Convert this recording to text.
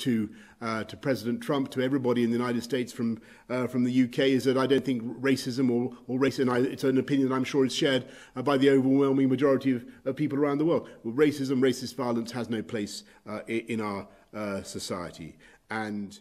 to uh, to President Trump, to everybody in the United States from uh, from the UK, is that I don't think racism or or racism. I, it's an opinion I'm sure is shared uh, by the overwhelming majority of, of people around the world. Well, racism, racist violence has no place uh, in our uh, society, and.